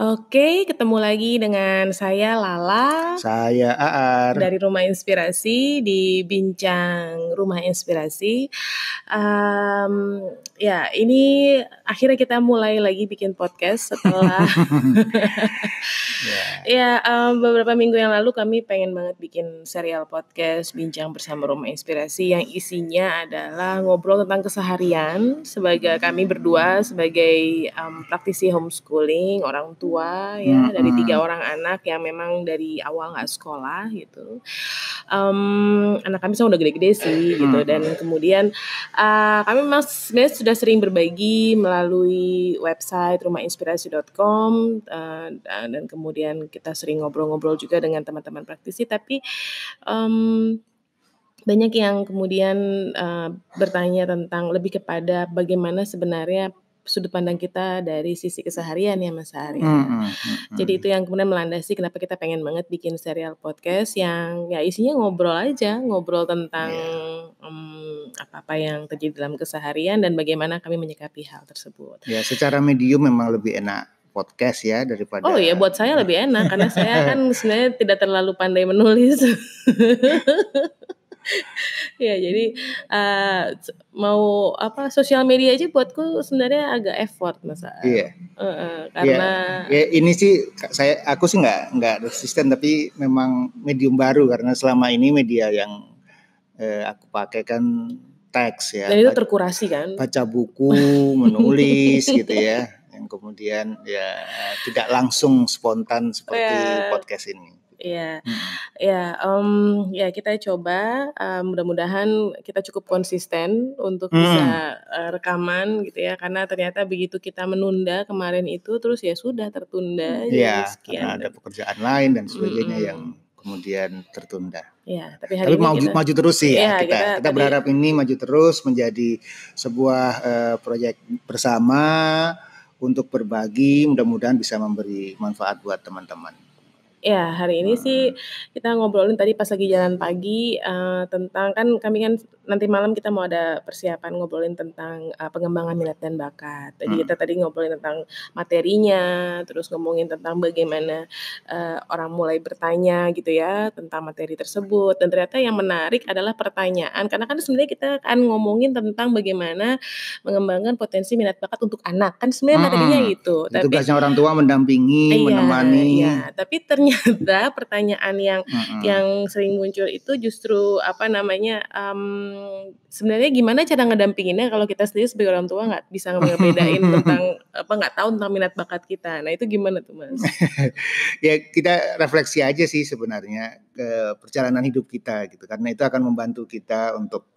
Oke, ketemu lagi dengan saya Lala. Saya Aar. Dari Rumah Inspirasi di Bincang Rumah Inspirasi. Um, ya ini akhirnya kita mulai lagi bikin podcast setelah yeah. ya um, beberapa minggu yang lalu kami pengen banget bikin serial podcast bincang bersama rumah inspirasi yang isinya adalah ngobrol tentang keseharian sebagai kami berdua sebagai um, praktisi homeschooling orang tua ya mm-hmm. dari tiga orang anak yang memang dari awal nggak sekolah gitu um, anak kami sudah udah gede-gede sih gitu mm-hmm. dan kemudian uh, kami memang sebenarnya sudah sudah sering berbagi melalui website rumahinspirasi.com uh, eh, dan kemudian kita sering ngobrol-ngobrol juga dengan teman-teman praktisi tapi um, banyak yang kemudian uh, bertanya tentang lebih kepada bagaimana sebenarnya sudut pandang kita dari sisi keseharian ya Mas Arya. Hmm, hmm, hmm, Jadi hmm. itu yang kemudian melandasi kenapa kita pengen banget bikin serial podcast yang ya isinya ngobrol aja, ngobrol tentang yeah. um, mmm, apa-apa yang terjadi dalam keseharian dan bagaimana kami menyikapi hal tersebut. Ya, secara medium memang lebih enak podcast ya daripada Oh iya buat saya lebih enak karena saya kan sebenarnya tidak terlalu pandai menulis. ya jadi uh, mau apa sosial media aja buatku sebenarnya agak effort masa iya. yeah. uh, iya. uh, karena yeah. Yeah, ini sih saya aku sih nggak nggak resisten tapi memang medium baru karena selama ini media yang uh, aku pakai kan teks ya dan itu terkurasi kan baca buku menulis gitu ya yang kemudian ya tidak langsung spontan seperti yeah. podcast ini Iya, hmm. ya, um, ya kita coba. Uh, mudah-mudahan kita cukup konsisten untuk hmm. bisa uh, rekaman gitu ya, karena ternyata begitu kita menunda kemarin itu, terus ya sudah tertunda. Iya, karena ada pekerjaan lain dan sebagainya hmm. yang kemudian tertunda. Iya. tapi hari tapi ini maju, kita, maju terus sih ya, ya kita. Kita, kita tapi, berharap ini maju terus menjadi sebuah uh, proyek bersama untuk berbagi, mudah-mudahan bisa memberi manfaat buat teman-teman. Ya, hari ini sih nah. kita ngobrolin tadi pas lagi jalan pagi, uh, tentang kan kami kan nanti malam kita mau ada persiapan ngobrolin tentang uh, pengembangan minat dan bakat. Jadi hmm. kita tadi ngobrolin tentang materinya, terus ngomongin tentang bagaimana uh, orang mulai bertanya gitu ya tentang materi tersebut. Dan ternyata yang menarik adalah pertanyaan karena kan sebenarnya kita akan ngomongin tentang bagaimana mengembangkan potensi minat bakat untuk anak. Kan sebenarnya hmm. hmm. Gitu, itu. Tapi tugasnya orang tua mendampingi, iya, menemani. Iya, tapi ternyata pertanyaan yang hmm. hmm. yang sering muncul itu justru apa namanya um, sebenarnya gimana cara ngedampinginnya kalau kita sendiri sebagai orang tua nggak bisa ngebedain tentang apa nggak tahu tentang minat bakat kita. Nah itu gimana tuh mas? ya kita refleksi aja sih sebenarnya ke perjalanan hidup kita gitu karena itu akan membantu kita untuk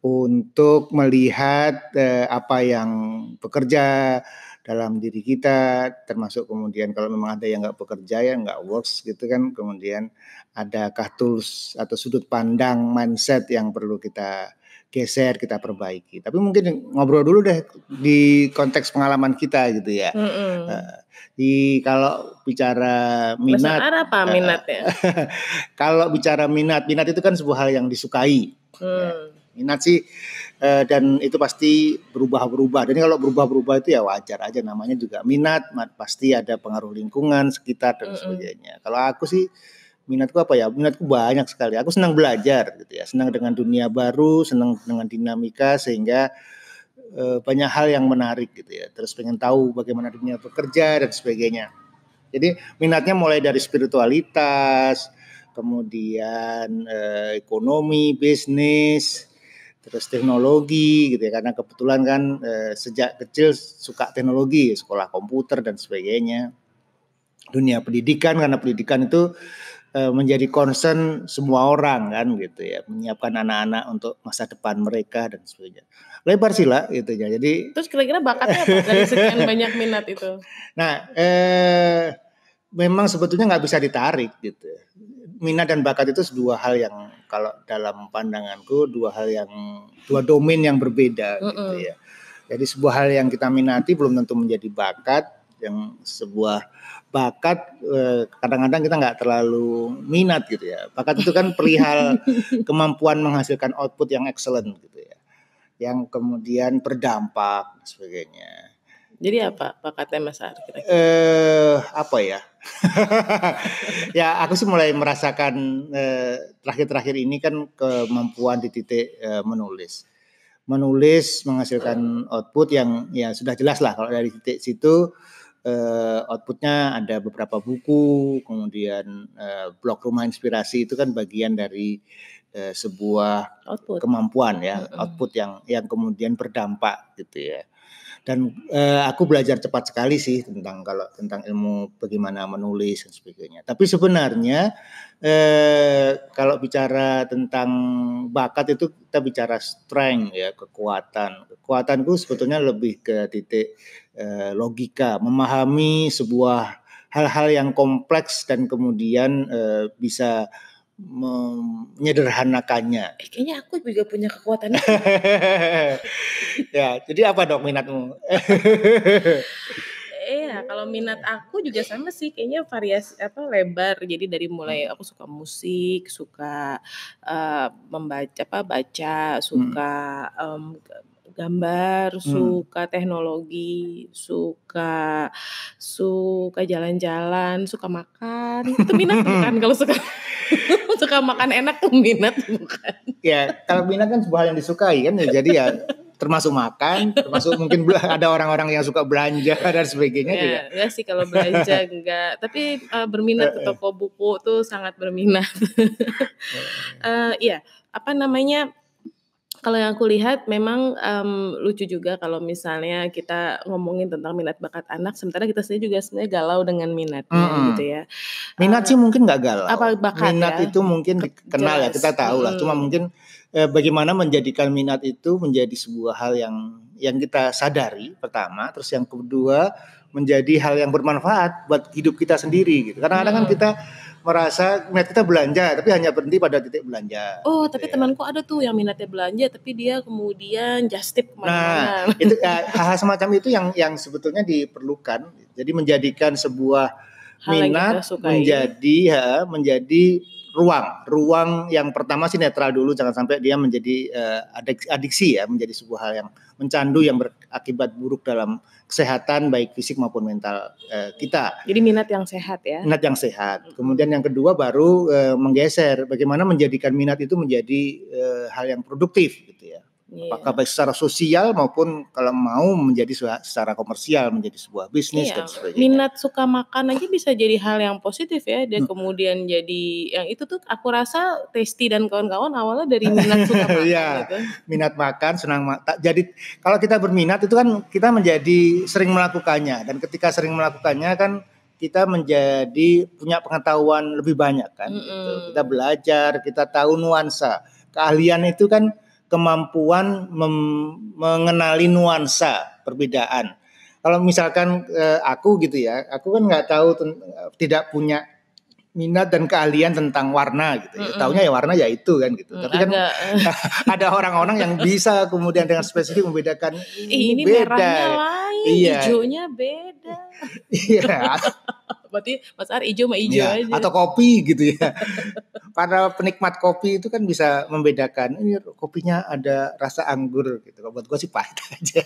untuk melihat eh, apa yang bekerja dalam diri kita, termasuk kemudian kalau memang ada yang nggak bekerja ya nggak works gitu kan, kemudian adakah tools atau sudut pandang mindset yang perlu kita geser kita perbaiki tapi mungkin ngobrol dulu deh di konteks pengalaman kita gitu ya mm -hmm. di kalau bicara minat Besar apa eh, minat ya kalau bicara minat minat itu kan sebuah hal yang disukai mm. ya. minat sih Eh, dan itu pasti berubah-berubah. Dan kalau berubah-berubah itu ya wajar aja namanya juga minat, pasti ada pengaruh lingkungan sekitar dan mm -hmm. sebagainya. Kalau aku sih minatku apa ya? Minatku banyak sekali. Aku senang belajar gitu ya, senang dengan dunia baru, senang dengan dinamika sehingga eh, banyak hal yang menarik gitu ya. Terus pengen tahu bagaimana dunia bekerja dan sebagainya. Jadi minatnya mulai dari spiritualitas, kemudian eh, ekonomi, bisnis, terus teknologi gitu ya karena kebetulan kan eh, sejak kecil suka teknologi sekolah komputer dan sebagainya dunia pendidikan karena pendidikan itu eh, menjadi concern semua orang kan gitu ya menyiapkan anak-anak untuk masa depan mereka dan sebagainya lebar sila gitu ya jadi terus kira-kira bakatnya apa dari sekian banyak minat itu nah eh, memang sebetulnya nggak bisa ditarik gitu ya. minat dan bakat itu dua hal yang kalau dalam pandanganku dua hal yang dua domain yang berbeda mm -mm. gitu ya. Jadi sebuah hal yang kita minati belum tentu menjadi bakat yang sebuah bakat eh, kadang-kadang kita nggak terlalu minat gitu ya. Bakat itu kan perihal kemampuan menghasilkan output yang excellent gitu ya. Yang kemudian berdampak sebagainya. Jadi apa bakatnya Mas Ar kira Eh, apa ya? ya, aku sih mulai merasakan eh, terakhir-terakhir eh, ini kan kemampuan di titik eh, menulis. Menulis menghasilkan output yang ya sudah jelas lah kalau dari titik situ eh, outputnya ada beberapa buku, kemudian eh, blog rumah inspirasi itu kan bagian dari eh, sebuah output. kemampuan ya, output yang yang kemudian berdampak gitu ya dan uh, aku belajar cepat sekali sih tentang kalau tentang ilmu bagaimana menulis dan sebagainya. Tapi sebenarnya uh, kalau bicara tentang bakat itu kita bicara strength ya kekuatan. Kekuatanku sebetulnya lebih ke titik uh, logika, memahami sebuah hal-hal yang kompleks dan kemudian uh, bisa menyederhanakannya. Eh, kayaknya aku juga punya kekuatan. ya, jadi apa dok minatmu? Iya, kalau minat aku juga sama sih, kayaknya variasi apa lebar. Jadi dari mulai aku suka musik, suka uh, membaca apa baca, suka hmm. um, gambar, hmm. suka teknologi, suka suka jalan-jalan, suka makan. Itu minat bukan kalau suka suka makan enak tuh minat bukan? Ya, kalau minat kan sebuah hal yang disukai kan ya. Jadi ya termasuk makan, termasuk mungkin ada orang-orang yang suka belanja dan sebagainya ya, juga. Enggak sih kalau belanja enggak, tapi uh, berminat ke toko buku tuh sangat berminat. uh, iya, apa namanya? Kalau yang aku lihat memang um, lucu juga kalau misalnya kita ngomongin tentang minat bakat anak, sementara kita sendiri juga sebenarnya galau dengan minatnya mm-hmm. gitu ya. Minat uh, sih mungkin nggak galau. Apa bakat Minat ya? itu mungkin kenal ya, kita tahu lah. Cuma mm. mungkin eh, bagaimana menjadikan minat itu menjadi sebuah hal yang yang kita sadari pertama, terus yang kedua menjadi hal yang bermanfaat buat hidup kita sendiri gitu. Karena kadang, -kadang kan mm. kita merasa minat kita belanja tapi hanya berhenti pada titik belanja. Oh, gitu tapi ya. temanku ada tuh yang minatnya belanja tapi dia kemudian just tip kemana Nah, itu ya, hal-hal semacam itu yang yang sebetulnya diperlukan. Jadi menjadikan sebuah hal minat yang kita menjadi ya menjadi ruang ruang yang pertama sih netral dulu jangan sampai dia menjadi uh, eh, adik, adiksi ya menjadi sebuah hal yang mencandu yang berakibat buruk dalam kesehatan baik fisik maupun mental uh, kita jadi minat yang sehat ya minat yang sehat kemudian yang kedua baru uh, menggeser bagaimana menjadikan minat itu menjadi uh, hal yang produktif gitu ya yeah. apakah baik secara sosial maupun kalau mau menjadi secara komersial menjadi sebuah bisnis yeah. dan sebagainya. Minat suka makan aja bisa jadi hal yang positif ya dan hmm. kemudian jadi yang itu tuh aku rasa tasty dan kawan-kawan awalnya dari minat suka makan yeah. gitu. Minat makan senang ma jadi kalau kita berminat itu kan kita menjadi sering melakukannya dan ketika sering melakukannya kan kita menjadi punya pengetahuan lebih banyak kan -hmm. kita belajar kita tahu nuansa keahlian itu kan kemampuan mengenali nuansa perbedaan. Kalau misalkan eh, aku gitu ya, aku kan nggak tahu tidak punya minat dan keahlian tentang warna gitu. Ya. Mm Tahunya Taunya ya warna ya itu kan gitu. Mm, Tapi kan ada, ada orang-orang yang bisa kemudian dengan spesifik membedakan ini, ini beda. merahnya lain, iya. hijaunya beda. Iya berarti Mas Ar hijau sama hijau ya, aja. Atau kopi gitu ya. Para penikmat kopi itu kan bisa membedakan ini kopinya ada rasa anggur gitu. Buat gue sih pahit aja.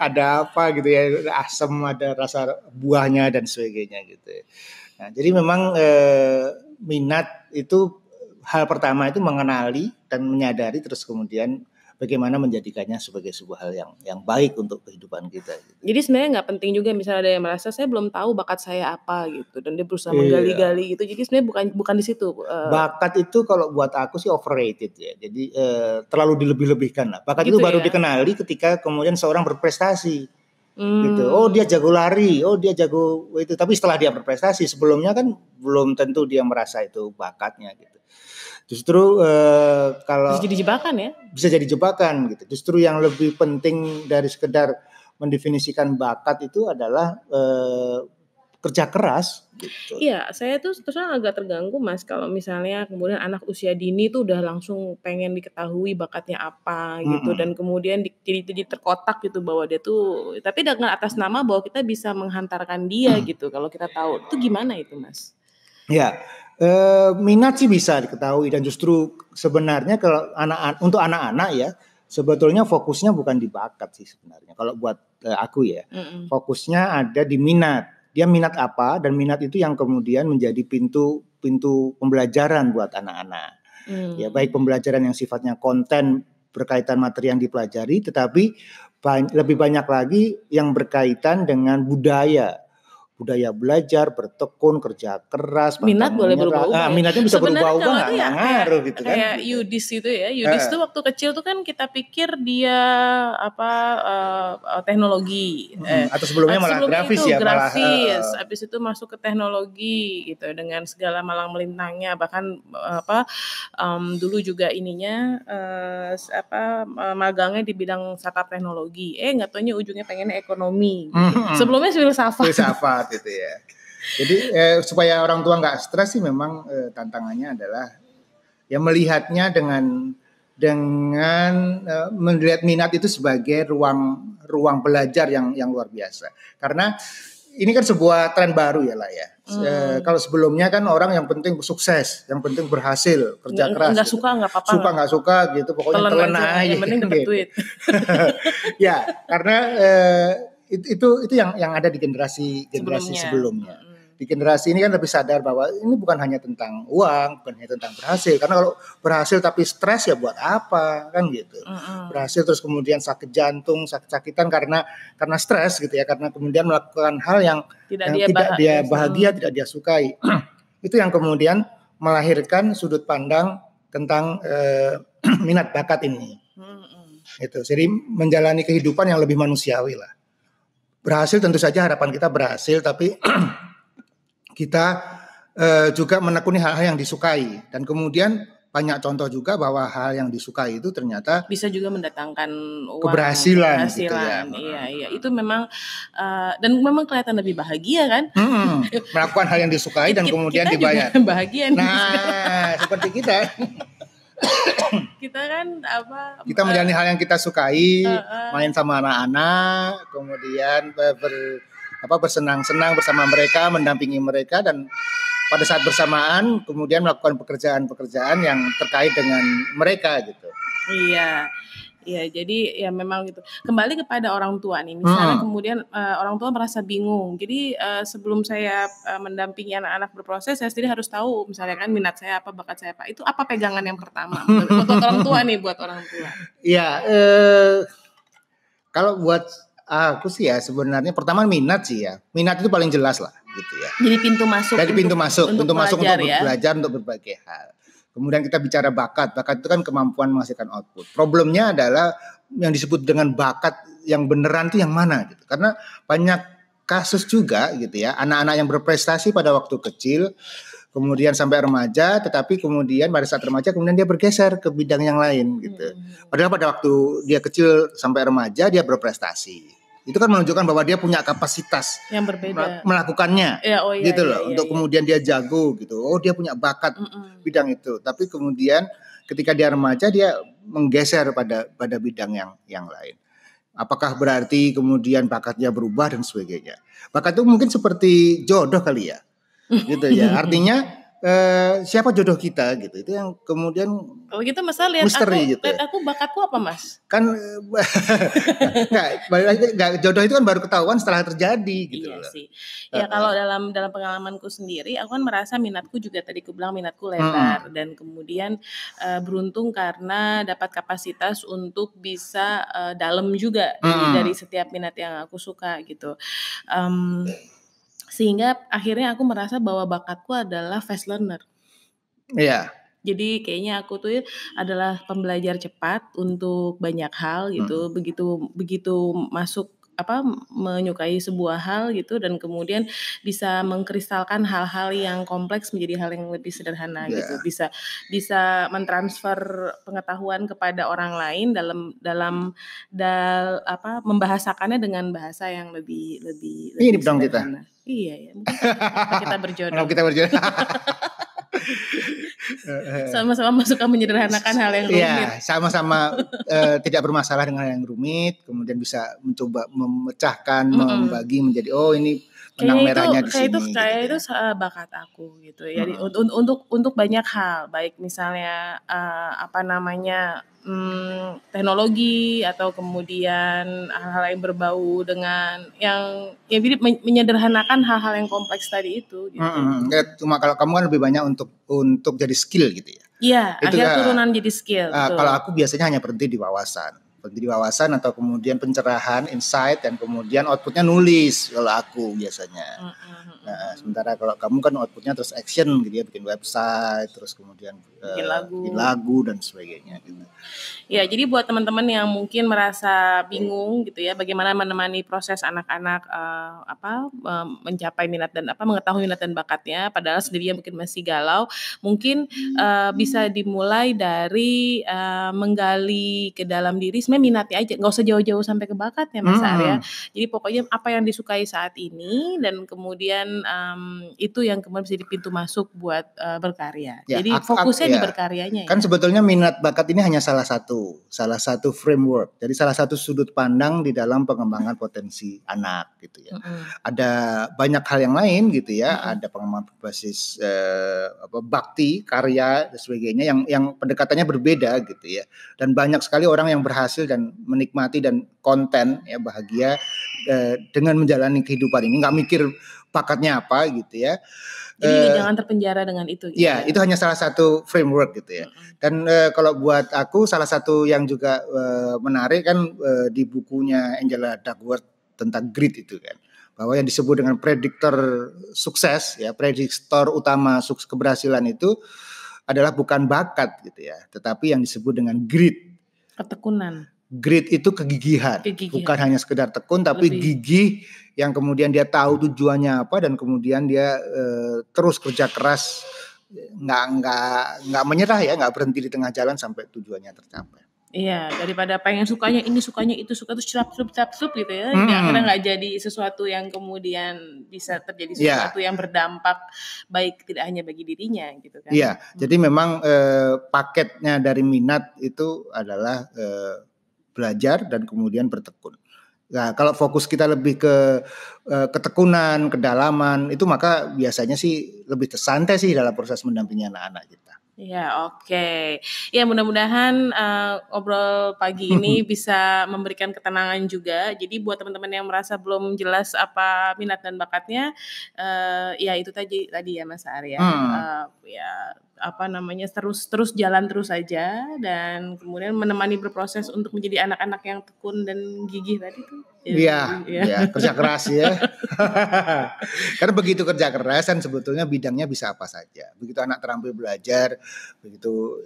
ada apa gitu ya, asam, ada rasa buahnya dan sebagainya gitu. Ya. Nah, jadi memang eh, minat itu hal pertama itu mengenali dan menyadari terus kemudian bagaimana menjadikannya sebagai sebuah hal yang yang baik untuk kehidupan kita. Gitu. Jadi sebenarnya nggak penting juga misalnya ada yang merasa saya belum tahu bakat saya apa gitu dan dia berusaha iya. menggali-gali gitu. Jadi sebenarnya bukan bukan di situ. Uh... Bakat itu kalau buat aku sih overrated ya. Jadi uh, terlalu dilebih-lebihkan lah. Bakat gitu itu baru ya? dikenali ketika kemudian seorang berprestasi. Gitu. Hmm. gitu. Oh dia jago lari, oh dia jago itu. Tapi setelah dia berprestasi sebelumnya kan belum tentu dia merasa itu bakatnya gitu. Justru uh, kalau bisa jadi jebakan ya? Bisa jadi jebakan gitu. Justru yang lebih penting dari sekedar mendefinisikan bakat itu adalah uh, kerja keras. Gitu. Iya, saya tuh terus agak terganggu mas kalau misalnya kemudian anak usia dini tuh udah langsung pengen diketahui bakatnya apa gitu mm -hmm. dan kemudian di, jadi, jadi terkotak gitu bahwa dia tuh tapi dengan atas nama bahwa kita bisa menghantarkan dia mm. gitu kalau kita tahu itu gimana itu mas? Iya. Eh, minat sih bisa diketahui dan justru sebenarnya kalau anak untuk anak-anak ya sebetulnya fokusnya bukan di bakat sih sebenarnya kalau buat eh, aku ya mm fokusnya ada di minat dia minat apa dan minat itu yang kemudian menjadi pintu pintu pembelajaran buat anak-anak mm. ya baik pembelajaran yang sifatnya konten berkaitan materi yang dipelajari tetapi lebih banyak lagi yang berkaitan dengan budaya budaya belajar, bertekun, kerja keras, minat boleh berubah Nah, minatnya bisa berubah-ubah nggak ya, ngaruh gitu kan. Kayak Yudis itu ya. Yudis itu ah. waktu kecil tuh kan kita pikir dia apa uh, teknologi. Hmm, eh, atau sebelumnya malah sebelumnya grafis ya grafis, malah. Eh, uh, habis itu masuk ke teknologi gitu dengan segala malang melintangnya bahkan apa um, dulu juga ininya uh, apa magangnya di bidang startup teknologi. Eh enggak taunya ujungnya pengen ekonomi. Gitu. Hmm, hmm, Sebelumnya filsafat. Filsafat saat itu ya. Jadi eh, supaya orang tua nggak stres sih memang eh, tantangannya adalah ya melihatnya dengan dengan eh, melihat minat itu sebagai ruang ruang belajar yang yang luar biasa karena ini kan sebuah tren baru ya lah ya hmm. e, kalau sebelumnya kan orang yang penting sukses yang penting berhasil kerja keras nggak gitu. suka nggak apa-apa suka nggak suka gitu pokoknya telan aja, yang penting gitu. duit. ya karena e, itu itu, itu yang yang ada di generasi generasi sebelumnya. sebelumnya. Di generasi ini kan lebih sadar bahwa ini bukan hanya tentang uang, bukan hanya tentang berhasil. Karena kalau berhasil tapi stres ya buat apa kan gitu. Hmm. Berhasil terus kemudian sakit jantung, sakit-sakitan karena karena stres gitu ya. Karena kemudian melakukan hal yang tidak yang dia tidak bahagia, dia bahagia, tidak dia sukai. itu yang kemudian melahirkan sudut pandang tentang eh, minat bakat ini. Hmm. Itu. Jadi menjalani kehidupan yang lebih manusiawi lah berhasil tentu saja harapan kita berhasil tapi kita eh, juga menekuni hal-hal yang disukai dan kemudian banyak contoh juga bahwa hal yang disukai itu ternyata bisa juga mendatangkan uang, keberhasilan, keberhasilan gitu ya. iya iya itu memang uh, dan memang kelihatan lebih bahagia kan hmm, melakukan hal yang disukai dan kemudian dibayar juga bahagia nah seperti kita kita kan apa kita eh, menjalani hal yang kita sukai uh, uh, main sama anak-anak kemudian ber, ber apa bersenang-senang bersama mereka mendampingi mereka dan pada saat bersamaan kemudian melakukan pekerjaan-pekerjaan yang terkait dengan mereka gitu iya Ya, jadi ya memang gitu. Kembali kepada orang tua nih. Misalnya hmm. kemudian uh, orang tua merasa bingung. Jadi uh, sebelum saya uh, mendampingi anak-anak berproses, saya sendiri harus tahu misalnya kan minat saya apa, bakat saya apa. Itu apa pegangan yang pertama untuk orang tua nih, buat orang tua. Iya, eh kalau buat aku sih ya sebenarnya pertama minat sih ya. Minat itu paling jelas lah gitu ya. Jadi pintu masuk. Jadi pintu untuk, masuk, untuk pintu belajar, masuk untuk ya? belajar untuk berbagai hal. Kemudian kita bicara bakat. Bakat itu kan kemampuan menghasilkan output. Problemnya adalah yang disebut dengan bakat yang beneran itu yang mana gitu. Karena banyak kasus juga gitu ya, anak-anak yang berprestasi pada waktu kecil kemudian sampai remaja, tetapi kemudian pada saat remaja kemudian dia bergeser ke bidang yang lain gitu. Hmm. Padahal pada waktu dia kecil sampai remaja dia berprestasi itu kan menunjukkan bahwa dia punya kapasitas yang berbeda melakukannya ya, oh, iya, gitu iya, loh iya, iya, untuk iya. kemudian dia jago gitu oh dia punya bakat mm -mm. bidang itu tapi kemudian ketika dia remaja dia menggeser pada pada bidang yang yang lain apakah berarti kemudian bakatnya berubah dan sebagainya bakat itu mungkin seperti jodoh kali ya gitu ya artinya Eh, siapa jodoh kita gitu itu yang kemudian oh gitu mas lihat misteri, aku gitu. Ya. lihat aku bakatku apa mas kan eh, nggak lagi nggak jodoh itu kan baru ketahuan setelah terjadi gitu iya loh. sih ya uh, kalau dalam dalam pengalamanku sendiri aku kan merasa minatku juga tadi aku bilang minatku lebar hmm. dan kemudian uh, beruntung karena dapat kapasitas untuk bisa uh, dalam juga hmm. dari, setiap minat yang aku suka gitu um, sehingga akhirnya aku merasa bahwa bakatku adalah fast learner. Iya. Yeah. Jadi kayaknya aku tuh adalah pembelajar cepat untuk banyak hal gitu. Hmm. Begitu begitu masuk apa menyukai sebuah hal gitu dan kemudian bisa mengkristalkan hal-hal yang kompleks menjadi hal yang lebih sederhana yeah. gitu bisa bisa mentransfer pengetahuan kepada orang lain dalam dalam dal apa membahasakannya dengan bahasa yang lebih lebih, lebih ini dong kita iya ya kita berjodoh kita berjodoh Eh, eh. sama-sama masuk menyederhanakan hal yang iya, rumit. Ya, sama-sama uh, tidak bermasalah dengan hal yang rumit, kemudian bisa mencoba memecahkan, mm -hmm. membagi menjadi oh ini Benang kayaknya itu, kayak sini. Itu, kayak itu gitu ya. Eh, bakat aku gitu. Ya hmm. untuk untuk untuk banyak hal, baik misalnya uh, apa namanya um, teknologi atau kemudian hal-hal yang berbau dengan yang ya jadi menyederhanakan hal-hal yang kompleks tadi itu. Gitu. Hmm, ya, cuma kalau kamu kan lebih banyak untuk untuk jadi skill gitu ya. Iya, akhirnya turunan jadi skill. Uh, kalau aku biasanya hanya berhenti di wawasan jadi wawasan atau kemudian pencerahan, insight dan kemudian outputnya nulis kalau aku biasanya. Nah, sementara kalau kamu kan outputnya terus action gitu ya, bikin website, terus kemudian bikin, uh, lagu. bikin lagu dan sebagainya gitu. Ya, jadi buat teman-teman yang mungkin merasa bingung gitu ya, bagaimana menemani proses anak-anak uh, apa eh, mencapai minat dan apa mengetahui minat dan bakatnya, padahal sendirinya mungkin masih galau, mungkin uh, bisa dimulai dari uh, menggali ke dalam diri sebenarnya minatnya aja, nggak usah jauh-jauh sampai ke bakat ya Mas hmm. Arya. Jadi pokoknya apa yang disukai saat ini dan kemudian um, itu yang kemudian bisa di pintu masuk buat uh, berkarya. Ya, Jadi fokusnya ya. di berkaryanya. Kan ya. sebetulnya minat bakat ini hanya salah satu, salah satu framework. Jadi salah satu sudut pandang di dalam pengembangan potensi anak gitu ya. Mm -hmm. Ada banyak hal yang lain gitu ya. Mm -hmm. Ada pengembangan berbasis uh, apa, bakti, karya dan sebagainya yang yang pendekatannya berbeda gitu ya. Dan banyak sekali orang yang berhasil dan menikmati dan konten ya bahagia eh, dengan menjalani kehidupan ini nggak mikir pakatnya apa gitu ya. Jadi uh, jangan terpenjara dengan itu. Gitu ya, ya, itu hanya salah satu framework gitu ya. Mm -hmm. Dan uh, kalau buat aku salah satu yang juga uh, menarik kan uh, di bukunya Angela Duckworth tentang grit itu kan bahwa yang disebut dengan prediktor sukses ya prediktor utama sukses keberhasilan itu adalah bukan bakat gitu ya tetapi yang disebut dengan grit ketekunan grit itu kegigihan, kegigihan. bukan hanya sekedar tekun tapi Lebih. gigih yang kemudian dia tahu tujuannya apa dan kemudian dia e, terus kerja keras nggak nggak nggak menyerah ya nggak berhenti di tengah jalan sampai tujuannya tercapai. Iya daripada pengen sukanya ini sukanya itu suka tuh cerap sup cerap sup gitu ya hmm. akhirnya nggak jadi sesuatu yang kemudian bisa terjadi iya. sesuatu ya. yang berdampak baik tidak hanya bagi dirinya gitu kan. Iya hmm. jadi memang e, paketnya dari minat itu adalah e, belajar dan kemudian bertekun. Nah, kalau fokus kita lebih ke uh, ketekunan, kedalaman, itu maka biasanya sih lebih tersantai sih dalam proses mendampingi anak-anak kita. Ya oke, okay. ya mudah-mudahan uh, obrol pagi ini bisa memberikan ketenangan juga. Jadi buat teman-teman yang merasa belum jelas apa minat dan bakatnya, uh, ya itu tadi tadi ya Mas Arya. Hmm. Uh, ya apa namanya terus terus jalan terus saja dan kemudian menemani berproses untuk menjadi anak-anak yang tekun dan gigih tadi tuh. Ya, iya, ya, ya. kerja keras ya. Karena begitu kerja keras dan sebetulnya bidangnya bisa apa saja. Begitu anak terampil belajar, begitu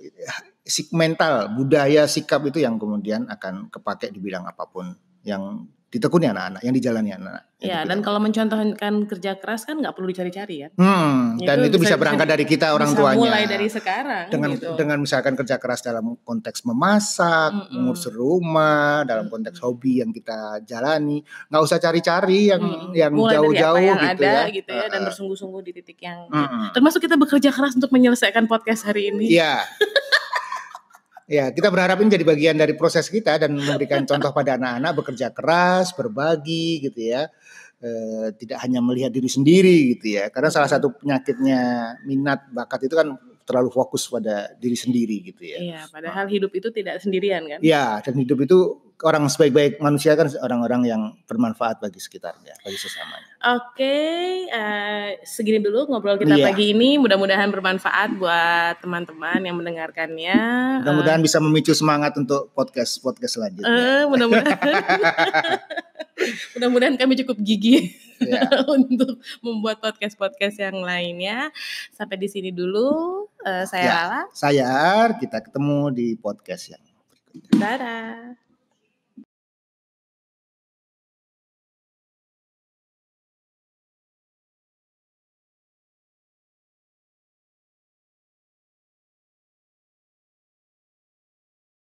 sik mental budaya sikap itu yang kemudian akan kepakai di bidang apapun yang ditekuni anak-anak yang dijalani anak-anak. Ya, dan kalau mencontohkan kerja keras kan nggak perlu dicari-cari ya. Hmm, dan itu bisa, bisa berangkat dari kita orang bisa tuanya. Mulai dari sekarang. Dengan gitu. dengan misalkan kerja keras dalam konteks memasak, mm -mm. mengurus rumah, dalam konteks mm -mm. hobi yang kita jalani, nggak usah cari-cari yang mm -mm. yang jauh-jauh gitu ya. gitu ya, dan bersungguh-sungguh di titik yang. Mm -mm. Termasuk kita bekerja keras untuk menyelesaikan podcast hari ini. Iya. Yeah. Ya, kita berharap ini jadi bagian dari proses kita dan memberikan contoh pada anak-anak bekerja keras, berbagi gitu ya. E, tidak hanya melihat diri sendiri gitu ya. Karena salah satu penyakitnya minat bakat itu kan terlalu fokus pada diri sendiri gitu ya. Iya, padahal hidup itu tidak sendirian kan? Iya, dan hidup itu orang sebaik-baik manusia kan orang-orang yang bermanfaat bagi sekitarnya, bagi sesamanya. Oke, okay, uh, eh, segini dulu ngobrol kita yeah. pagi ini. Mudah-mudahan bermanfaat buat teman-teman yang mendengarkannya. Mudah-mudahan uh, bisa memicu semangat untuk podcast podcast selanjutnya. Uh, mudah-mudahan. mudah-mudahan kami cukup gigi yeah. Iya. untuk membuat podcast-podcast yang lainnya. Sampai di sini dulu. Uh, saya yeah. Lala. Saya Ar. Kita ketemu di podcast yang berikutnya. Dadah.